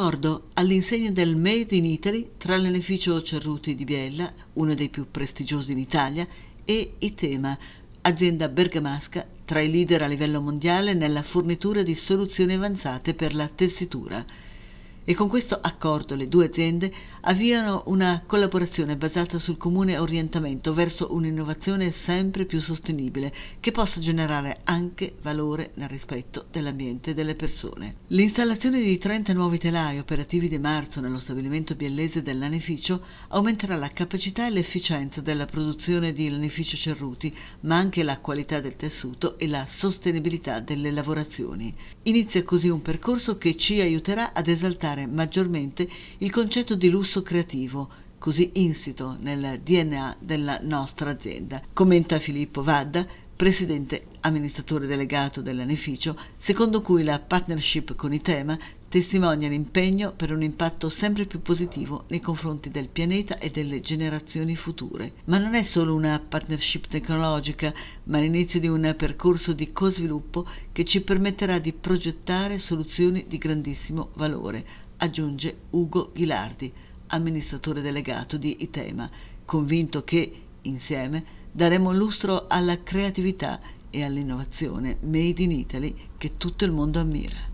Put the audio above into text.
L'accordo, all'insegna del Made in Italy tra l'Eneficio Cerruti di Biella, uno dei più prestigiosi in Italia, e Itema, azienda bergamasca tra i leader a livello mondiale nella fornitura di soluzioni avanzate per la tessitura e con questo accordo le due aziende avviano una collaborazione basata sul comune orientamento verso un'innovazione sempre più sostenibile che possa generare anche valore nel rispetto dell'ambiente e delle persone. L'installazione di 30 nuovi telai operativi di marzo nello stabilimento biellese dell'anificio aumenterà la capacità e l'efficienza della produzione di lanificio cerruti, ma anche la qualità del tessuto e la sostenibilità delle lavorazioni. Inizia così un percorso che ci aiuterà ad esaltare sfruttare maggiormente il concetto di lusso creativo, così insito nel DNA della nostra azienda, commenta Filippo Vadda, presidente amministratore delegato dell'anificio, secondo cui la partnership con i tema testimonia l'impegno per un impatto sempre più positivo nei confronti del pianeta e delle generazioni future. Ma non è solo una partnership tecnologica, ma l'inizio di un percorso di co-sviluppo che ci permetterà di progettare soluzioni di grandissimo valore, aggiunge Ugo Ghilardi, amministratore delegato di Itema, convinto che, insieme, daremo lustro alla creatività e all'innovazione made in Italy che tutto il mondo ammira.